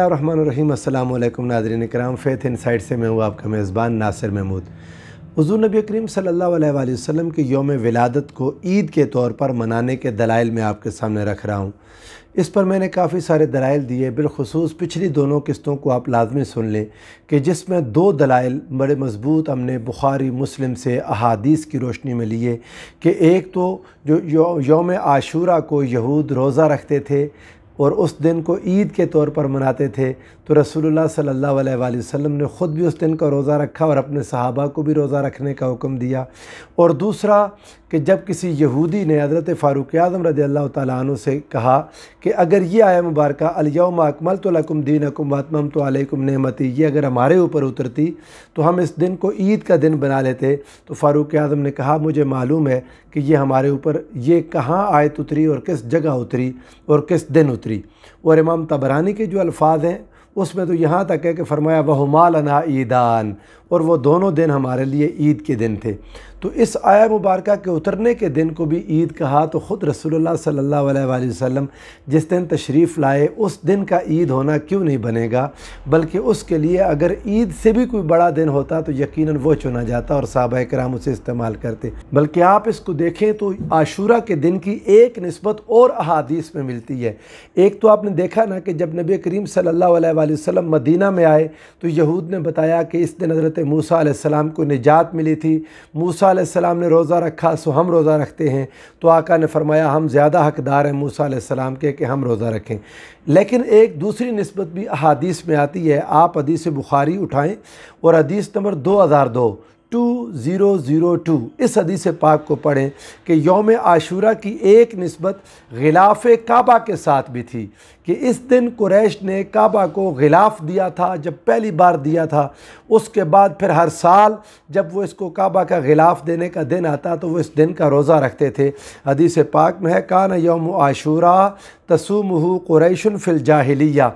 اللہ الرحمن الرحیم السلام علیکم ناظرین اکرام فیتھ انسائٹ سے میں ہوں آپ کا میزبان ناصر محمود حضور نبی کریم صلی اللہ علیہ وآلہ وسلم کی یوم ولادت کو عید کے طور پر منانے کے دلائل میں آپ کے سامنے رکھ رہا ہوں اس پر میں نے کافی سارے دلائل دیے بالخصوص پچھلی دونوں قسطوں کو آپ لازمی سن لیں کہ جس میں دو دلائل بڑے مضبوط ہم نے بخاری مسلم سے احادیث کی روشنی میں لیے کہ ایک تو جو یوم عاشورہ کو یہود روزہ رکھتے تھے اور اس دن کو عید کے طور پر مناتے تھے تو رسول اللہ صلی اللہ علیہ وآلہ وسلم نے خود بھی اس دن کا روزہ رکھا اور اپنے صحابہ کو بھی روزہ رکھنے کا حکم دیا اور دوسرا کہ جب کسی یہودی نے حضرت فاروق اعظم رضی اللہ تعالیٰ عنہ سے کہا کہ اگر یہ آیا مبارکہ الیوم اکمل لکم دین تو علیکم نعمتی یہ اگر ہمارے اوپر اترتی تو ہم اس دن کو عید کا دن بنا لیتے تو فاروق اعظم نے کہا مجھے معلوم ہے کہ یہ ہمارے اوپر یہ کہاں آیت اتری اور کس جگہ اتری اور کس دن اتری اور امام تبرانی کے جو الفاظ ہیں اس میں تو یہاں تک ہے کہ فرمایا وَهُمَا لَنَا عیدان اور وہ دونوں دن ہمارے لیے عید کے دن تھے تو اس آیا مبارکہ کے اترنے کے دن کو بھی عید کہا تو خود رسول اللہ صلی اللہ علیہ وآلہ وسلم جس دن تشریف لائے اس دن کا عید ہونا کیوں نہیں بنے گا بلکہ اس کے لیے اگر عید سے بھی کوئی بڑا دن ہوتا تو یقیناً وہ چنا جاتا اور صحابہ کرام اسے استعمال کرتے بلکہ آپ اس کو دیکھیں تو عاشورہ کے دن کی ایک نسبت اور احادیث میں ملتی ہے ایک تو آپ نے دیکھا نا کہ جب نبی کریم صلی اللہ علیہ وآلہ وسلم مدینہ میں آئے تو یہود نے بتایا کہ اس دن حضرت موسیٰ علیہ السلام کو نجات ملی تھی موسیٰ علیہ السلام نے روزہ رکھا سو ہم روزہ رکھتے ہیں تو آقا نے فرمایا ہم زیادہ حقدار ہیں موسیٰ علیہ السلام کے کہ ہم روزہ رکھیں لیکن ایک دوسری نسبت بھی احادیث میں آتی ہے آپ حدیث بخاری اٹھائیں اور حدیث نمبر دو ہزار دو ٹو زیرو زیرو ٹو اس حدیث پاک کو پڑھیں کہ یوم عاشورہ کی ایک نسبت غلاف کعبہ کے ساتھ بھی تھی کہ اس دن قریش نے کعبہ کو غلاف دیا تھا جب پہلی بار دیا تھا اس کے بعد پھر ہر سال جب وہ اس کو کعبہ کا غلاف دینے کا دن آتا تو وہ اس دن کا روزہ رکھتے تھے حدیث پاک میں ہے کان یوم عاشورہ تسومہ قریش فی الجاہلیہ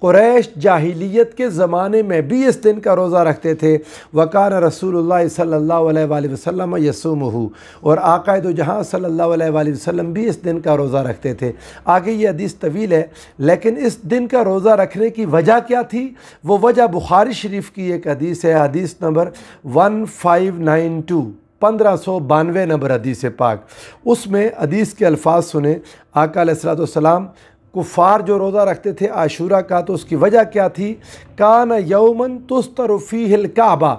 قریش جاہلیت کے زمانے میں بھی اس دن کا روزہ رکھتے تھے وقار رسول اللہ صلی اللہ علیہ وآلہ وسلم یسوم اور آقائد و جہاں صلی اللہ علیہ وآلہ وسلم بھی اس دن کا روزہ رکھتے تھے آگے یہ حدیث طویل ہے لیکن اس دن کا روزہ رکھنے کی وجہ کیا تھی وہ وجہ بخاری شریف کی ایک حدیث ہے حدیث نمبر 1592 پندرہ سو بانوے نمبر حدیث پاک اس میں حدیث کے الفاظ سنیں آقا علیہ السلام کفار جو روزہ رکھتے تھے عاشورہ کا تو اس کی وجہ کیا تھی کان یومن تستر فیہ الکعبہ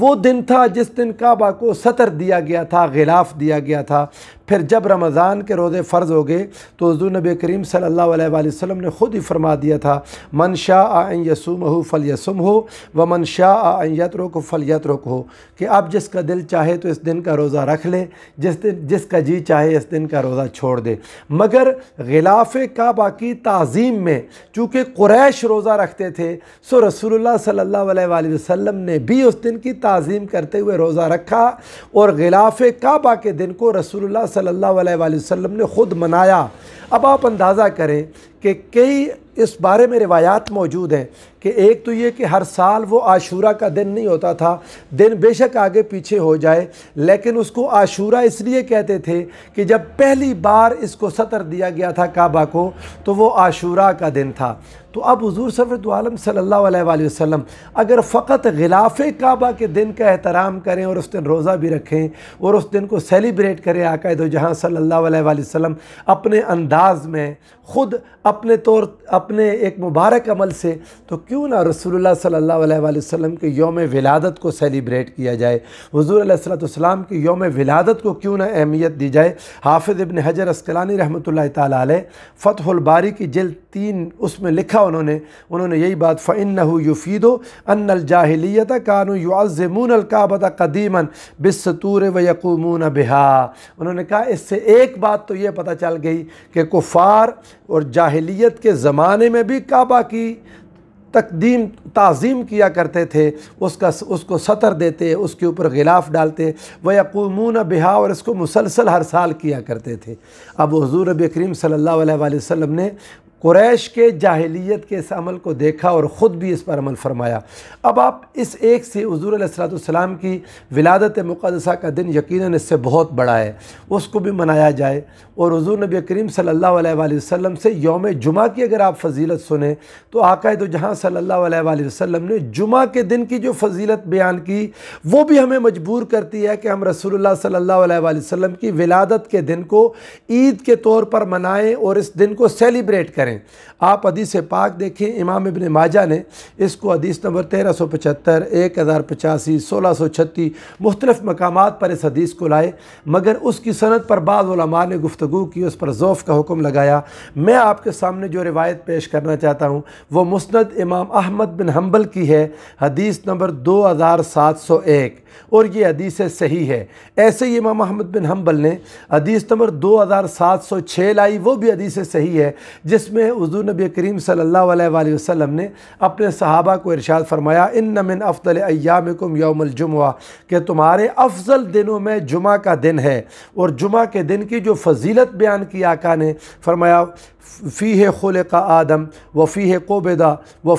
وہ دن تھا جس دن کعبہ کو سطر دیا گیا تھا غلاف دیا گیا تھا پھر جب رمضان کے روزے فرض ہو گئے تو حضور نبی کریم صلی اللہ علیہ وآلہ وسلم نے خود ہی فرما دیا تھا من شاہ ان ہو فلیسم ہو و من شاہ یترک فلیترک ہو کہ اب جس کا دل چاہے تو اس دن کا روزہ رکھ لے جس دن جس کا جی چاہے اس دن کا روزہ چھوڑ دے مگر غلاف کعبہ کی تعظیم میں چونکہ قریش روزہ رکھتے تھے سو رسول اللہ صلی اللہ علیہ وآلہ وسلم نے بھی اس دن کی تعظیم کرتے ہوئے روزہ رکھا اور غلاف کعبہ کے دن کو رسول اللہ صلی اللہ علیہ وسلم نے خود منایا اب آپ اندازہ کریں کہ کئی اس بارے میں روایات موجود ہیں کہ ایک تو یہ کہ ہر سال وہ عاشورہ کا دن نہیں ہوتا تھا دن بے شک آگے پیچھے ہو جائے لیکن اس کو عاشورہ اس لیے کہتے تھے کہ جب پہلی بار اس کو سطر دیا گیا تھا کعبہ کو تو وہ عاشورہ کا دن تھا تو اب حضور صفت عالم صلی اللہ علیہ وآلہ وسلم اگر فقط غلاف کعبہ کے دن کا احترام کریں اور اس دن روزہ بھی رکھیں اور اس دن کو سیلیبریٹ کریں عقائد و جہاں صلی اللہ علیہ وآلہ وسلم اپنے انداز انداز میں خود اپنے طور اپنے ایک مبارک عمل سے تو کیوں نہ رسول اللہ صلی اللہ علیہ وآلہ وسلم کے یوم ولادت کو سیلیبریٹ کیا جائے حضور علیہ السلام کی یوم ولادت کو کیوں نہ اہمیت دی جائے حافظ ابن حجر اسکلانی رحمۃ اللہ تعالیٰ علیہ فتح الباری کی تین اس میں لکھا انہوں نے انہوں نے یہی بات فَإِنَّهُ يُفِيدُ أَنَّ الْجَاهِلِيَّةَ كَانُوا يُعَزِّمُونَ الجاہلی قَدِيمًا بِالسَّطُورِ وَيَقُومُونَ بِهَا انہوں نے کہا اس سے ایک بات تو یہ پتہ چل گئی کہ کفار اور جاہلیت کے زمانے میں بھی کعبہ کی تقدیم تعظیم کیا کرتے تھے اس کا اس کو سطر دیتے اس کے اوپر غلاف ڈالتے وہ یقومون بہا اور اس کو مسلسل ہر سال کیا کرتے تھے اب حضور کریم صلی اللہ علیہ وسلم نے قریش کے جاہلیت کے اس عمل کو دیکھا اور خود بھی اس پر عمل فرمایا اب آپ اس ایک سے حضور علیہ السلام کی ولادت مقدسہ کا دن یقیناً اس سے بہت بڑا ہے اس کو بھی منایا جائے اور حضور نبی کریم صلی اللہ علیہ وآلہ وسلم سے یوم جمعہ کی اگر آپ فضیلت سنیں تو آقا دو جہاں صلی اللہ علیہ وآلہ وسلم نے جمعہ کے دن کی جو فضیلت بیان کی وہ بھی ہمیں مجبور کرتی ہے کہ ہم رسول اللہ صلی اللہ علیہ وآلہ وسلم کی ولادت کے دن کو عید کے طور پر منائیں اور اس دن کو سیلیبریٹ کریں آپ حدیث پاک دیکھیں امام ابن ماجہ نے اس کو حدیث نمبر تیرہ سو پچہتر ایک ہزار پچاسی سولہ سو چھتی مختلف مقامات پر اس حدیث کو لائے مگر اس کی صنعت پر بعض علماء نے گفتگو کی اس پر زوف کا حکم لگایا میں آپ کے سامنے جو روایت پیش کرنا چاہتا ہوں وہ مسند امام احمد بن حنبل کی ہے حدیث نمبر دو ہزار سات سو ایک اور یہ حدیث صحیح ہے ایسے ہی امام احمد بن حنبل نے حدیث نمبر دو ہزار سات سو چھ لائی وہ بھی حدیث صحیح ہے جس میں حضور نبی کریم صلی اللہ علیہ وآلہ وسلم نے اپنے صحابہ کو ارشاد فرمایا ان من افضل ایامکم یوم الجمعہ کہ تمہارے افضل دنوں میں جمعہ کا دن ہے اور جمعہ کے دن کی جو فضیلت بیان کی آقا نے فرمایا فی ہے آدم وفیہ قوبدہ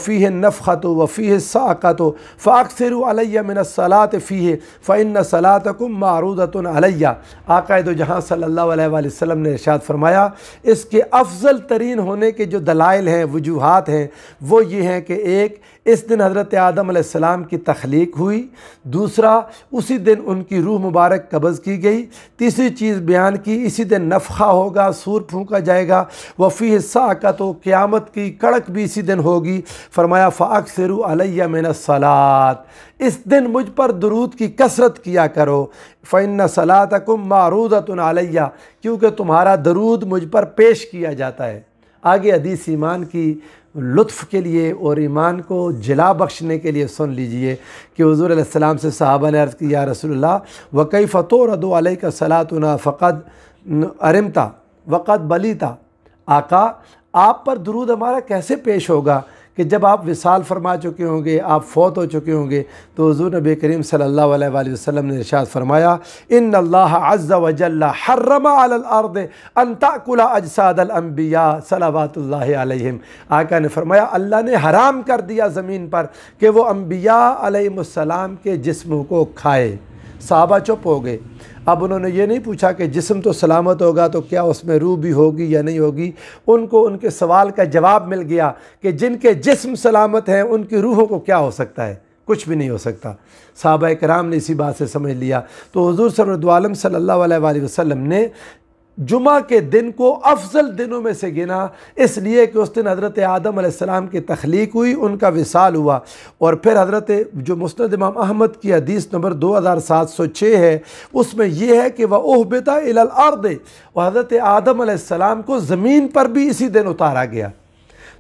ہے نفخت وفیہ ہے وفی ہے ساقت و علیہ من فی ہے فعن صلا معروضت علیہ آقا دو جہاں صلی اللہ علیہ وآلہ وسلم نے ارشاد فرمایا اس کے افضل ترین ہونے کے جو دلائل ہیں وجوہات ہیں وہ یہ ہیں کہ ایک اس دن حضرت آدم علیہ السلام کی تخلیق ہوئی دوسرا اسی دن ان کی روح مبارک قبض کی گئی تیسری چیز بیان کی اسی دن نفخہ ہوگا سور پھونکا جائے گا وف فی حصہ تو قیامت کی کڑک بھی اسی دن ہوگی فرمایا فاک سے علیہ من سلاط اس دن مجھ پر درود کی کثرت کیا کرو فن سلاطمہ رود تن علیہ کیونکہ تمہارا درود مجھ پر پیش کیا جاتا ہے آگے حدیث ایمان کی لطف کے لیے اور ایمان کو جلا بخشنے کے لیے سن لیجئے کہ حضور علیہ السلام سے صحابہ نے عرض کی یا رسول اللہ وقی فتح ردو علیہ کا سلاطنہ وَقَدْ ارم وقت آقا آپ پر درود ہمارا کیسے پیش ہوگا کہ جب آپ وصال فرما چکے ہوں گے آپ فوت ہو چکے ہوں گے تو حضور نبی کریم صلی اللہ علیہ وآلہ وسلم نے فرمایا ان اللہ عز و جل حرم علی الارض ان تاکل اجساد الانبیاء صلوات اللہ علیہم آقا نے فرمایا اللہ نے حرام کر دیا زمین پر کہ وہ انبیاء علیہ السلام کے جسم کو کھائے صحابہ چپ ہو گئے اب انہوں نے یہ نہیں پوچھا کہ جسم تو سلامت ہوگا تو کیا اس میں روح بھی ہوگی یا نہیں ہوگی ان کو ان کے سوال کا جواب مل گیا کہ جن کے جسم سلامت ہیں ان کی روحوں کو کیا ہو سکتا ہے کچھ بھی نہیں ہو سکتا صحابہ کرام نے اسی بات سے سمجھ لیا تو حضور صلی اللہ علیہ وسلم نے جمعہ کے دن کو افضل دنوں میں سے گنا اس لیے کہ اس دن حضرت آدم علیہ السلام کی تخلیق ہوئی ان کا وصال ہوا اور پھر حضرت جو مسند امام احمد کی حدیث نمبر دو ہزار سات سو چھ ہے اس میں یہ ہے کہ وہ اوہبتا الارض وہ حضرت آدم علیہ السلام کو زمین پر بھی اسی دن اتارا گیا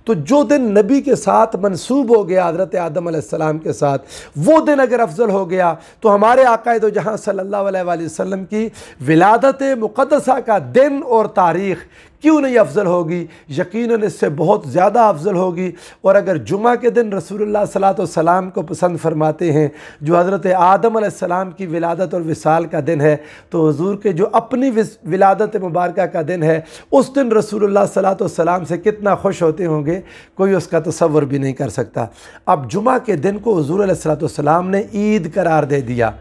تو جو دن نبی کے ساتھ منصوب ہو گیا حضرت آدم علیہ السلام کے ساتھ وہ دن اگر افضل ہو گیا تو ہمارے عقائد و جہاں صلی اللہ علیہ وآلہ وسلم کی ولادت مقدسہ کا دن اور تاریخ کیوں نہیں افضل ہوگی یقیناً اس سے بہت زیادہ افضل ہوگی اور اگر جمعہ کے دن رسول اللہ علیہ والسلام کو پسند فرماتے ہیں جو حضرت آدم علیہ السلام کی ولادت اور وصال کا دن ہے تو حضور کے جو اپنی ولادت مبارکہ کا دن ہے اس دن رسول اللہ صلاۃ والسلام سے کتنا خوش ہوتے ہوں گے کوئی اس کا تصور بھی نہیں کر سکتا اب جمعہ کے دن کو حضور علیہ السلام نے عید قرار دے دیا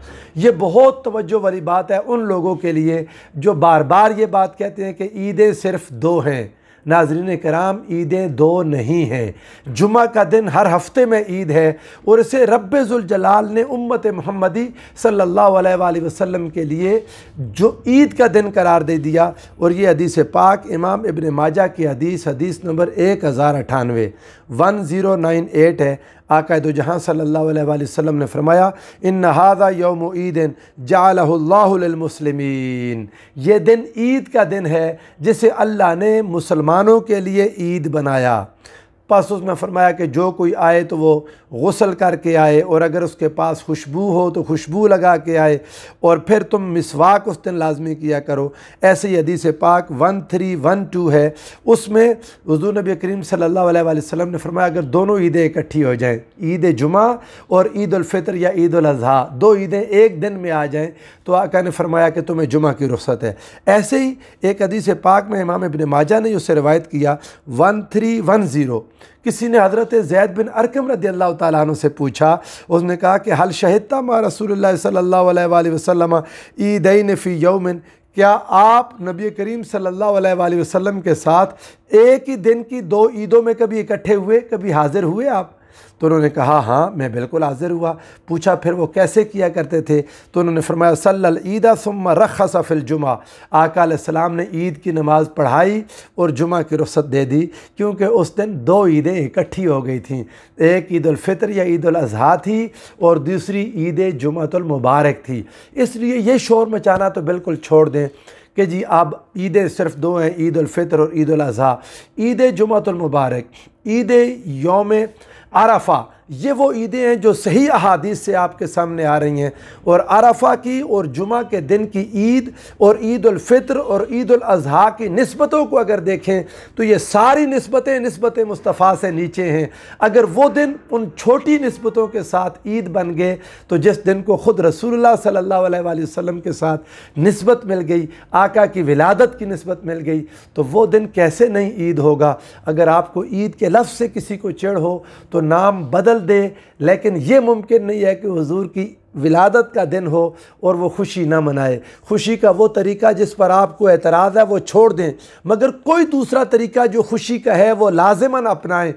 یہ بہت توجہ والی بات ہے ان لوگوں کے لیے جو بار بار یہ بات کہتے ہیں کہ عیدیں صرف دو ہیں ناظرین کرام عیدیں دو نہیں ہیں جمعہ کا دن ہر ہفتے میں عید ہے اور اسے رب ذوالجلال نے امت محمدی صلی اللہ علیہ وآلہ وسلم کے لیے جو عید کا دن قرار دے دیا اور یہ حدیث پاک امام ابن ماجہ کی حدیث حدیث نمبر ایک ہزار اٹھانوے ون زیرو نائن ایٹ ہے آقا دو جہاں صلی اللہ علیہ وآلہ وسلم نے فرمایا ان يَوْمُ یوم عید اللَّهُ لِلْمُسْلِمِينَ یہ دن عید کا دن ہے جسے اللہ نے مسلمانوں کے لیے عید بنایا پاس اس میں فرمایا کہ جو کوئی آئے تو وہ غسل کر کے آئے اور اگر اس کے پاس خوشبو ہو تو خوشبو لگا کے آئے اور پھر تم مسواک اس دن لازمی کیا کرو ایسے ہی حدیث پاک ون تھری ون ٹو ہے اس میں حضور نبی کریم صلی اللہ علیہ وآلہ وسلم نے فرمایا اگر دونوں عیدیں اکٹھی ہو جائیں عید جمعہ اور عید الفطر یا عید الاضحیٰ دو عیدیں ایک دن میں آ جائیں تو آقا نے فرمایا کہ تمہیں جمعہ کی رخصت ہے ایسے ہی ایک حدیث پاک میں امام ابن ماجہ نے اسے روایت کیا ون تھری ون زیرو کسی نے حضرت زید بن ارکم رضی اللہ تعالیٰ عنہ سے پوچھا اس نے کہا کہ حل شہدہ ما رسول اللہ صلی اللہ علیہ وآلہ وسلم عیدین فی یومن کیا آپ نبی کریم صلی اللہ علیہ وآلہ وسلم کے ساتھ ایک ہی دن کی دو عیدوں میں کبھی اکٹھے ہوئے کبھی حاضر ہوئے آپ تو انہوں نے کہا ہاں میں بالکل حاضر ہوا پوچھا پھر وہ کیسے کیا کرتے تھے تو انہوں نے فرمایا صلی اللہ عیدہ رخص فی الجمعہ آقا علیہ السلام نے عید کی نماز پڑھائی اور جمعہ کی رخصت دے دی کیونکہ اس دن دو عیدیں اکٹھی ہو گئی تھیں ایک عید الفطر یا عید الاضحیٰ تھی اور دوسری عید جمعۃ المبارک تھی اس لیے یہ شور مچانا تو بالکل چھوڑ دیں کہ جی اب عیدیں صرف دو ہیں عید الفطر اور عید الاضحیٰ عید جمعۃ المبارک عید یوم Arafa یہ وہ عیدیں ہیں جو صحیح احادیث سے آپ کے سامنے آ رہی ہیں اور عرفہ کی اور جمعہ کے دن کی عید اور عید الفطر اور عید الاضحیٰ کی نسبتوں کو اگر دیکھیں تو یہ ساری نسبتیں نسبت مصطفیٰ سے نیچے ہیں اگر وہ دن ان چھوٹی نسبتوں کے ساتھ عید بن گئے تو جس دن کو خود رسول اللہ صلی اللہ علیہ وآلہ وسلم کے ساتھ نسبت مل گئی آقا کی ولادت کی نسبت مل گئی تو وہ دن کیسے نہیں عید ہوگا اگر آپ کو عید کے لفظ سے کسی کو چڑھ ہو تو نام بدل دے لیکن یہ ممکن نہیں ہے کہ حضور کی ولادت کا دن ہو اور وہ خوشی نہ منائے خوشی کا وہ طریقہ جس پر آپ کو اعتراض ہے وہ چھوڑ دیں مگر کوئی دوسرا طریقہ جو خوشی کا ہے وہ لازماً اپنائیں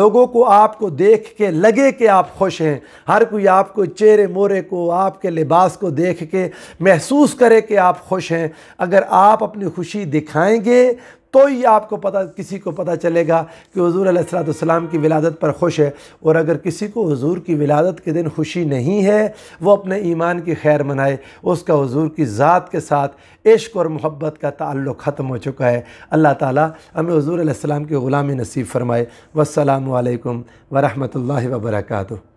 لوگوں کو آپ کو دیکھ کے لگے کہ آپ خوش ہیں ہر کوئی آپ کو چہرے مورے کو آپ کے لباس کو دیکھ کے محسوس کرے کہ آپ خوش ہیں اگر آپ اپنی خوشی دکھائیں گے تو ہی آپ کو پتہ کسی کو پتہ چلے گا کہ حضور علیہ السلام کی ولادت پر خوش ہے اور اگر کسی کو حضور کی ولادت کے دن خوشی نہیں ہے وہ اپنے ایمان کی خیر منائے اس کا حضور کی ذات کے ساتھ عشق اور محبت کا تعلق ختم ہو چکا ہے اللہ تعالیٰ ہمیں حضور علیہ السلام کے غلامی نصیب فرمائے والسلام علیکم ورحمۃ اللہ وبرکاتہ